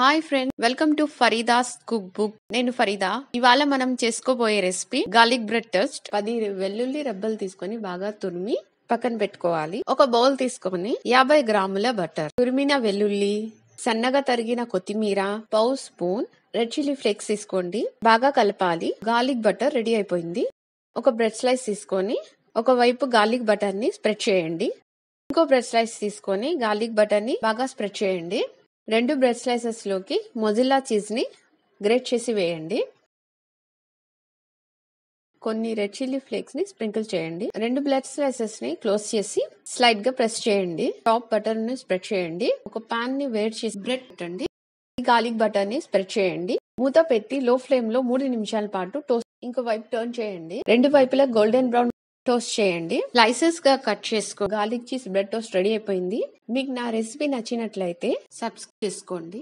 hi friend welcome to Farida's cook book నేను ఫరీదా ఇవాళ మనం చేసుకోబోయే రెసిపీ గార్లిక్ బ్రెడ్ టోస్ట్ పది వెల్లుల్లి రెబ్బలు తీసుకొని బాగా తురిమి పక్కన పెట్టుకోవాలి ఒక బౌల్ తీసుకొని యాభై గ్రాముల బటర్ తురిమిన వెల్లుల్లి సన్నగా తరిగిన కొత్తిమీర పౌ స్పూన్ రెడ్ చిల్లీ ఫ్లేక్స్ తీసుకోండి బాగా కలపాలి గార్లిక్ బటర్ రెడీ అయిపోయింది ఒక బ్రెడ్ స్లైస్ తీసుకొని ఒకవైపు గార్లిక్ బటర్ ని స్ప్రెడ్ చేయండి ఇంకో బ్రెడ్ స్లైస్ తీసుకొని గార్లిక్ బటర్ ని బాగా స్ప్రెడ్ చేయండి రెండు బ్రెడ్ స్లైసెస్లోకి మొజిల్లా చీజ్ని గ్రేట్ చేసి వేయండి కొన్ని రెడ్ చిల్లీ ఫ్లేక్స్ని స్ప్రింకిల్ చేయండి రెండు స్లైసెస్ స్లైసెస్ని క్లోజ్ చేసి స్లైడ్గా ప్రెస్ చేయండి టాప్ బటర్ని స్ప్రెడ్ చేయండి ఒక ని వేడి చేసి బ్రెడ్ పెట్టండి గార్లిక్ బటర్ని స్ప్రెడ్ చేయండి మూత పెట్టి లో ఫ్లేమ్లో మూడు నిమిషాల పాటు టోస్ట్ ఇంకో వైపు టర్న్ చేయండి రెండు వైపులా గోల్డెన్ బ్రౌన్ టోస్ట్ చేయండి స్లైసెస్ గా కట్ చేసుకో garlic cheese bread toast ready అయిపోయింది మీకు నా రెసిపీ నచ్చినట్లయితే సబ్స్క్రైబ్ చేసుకోండి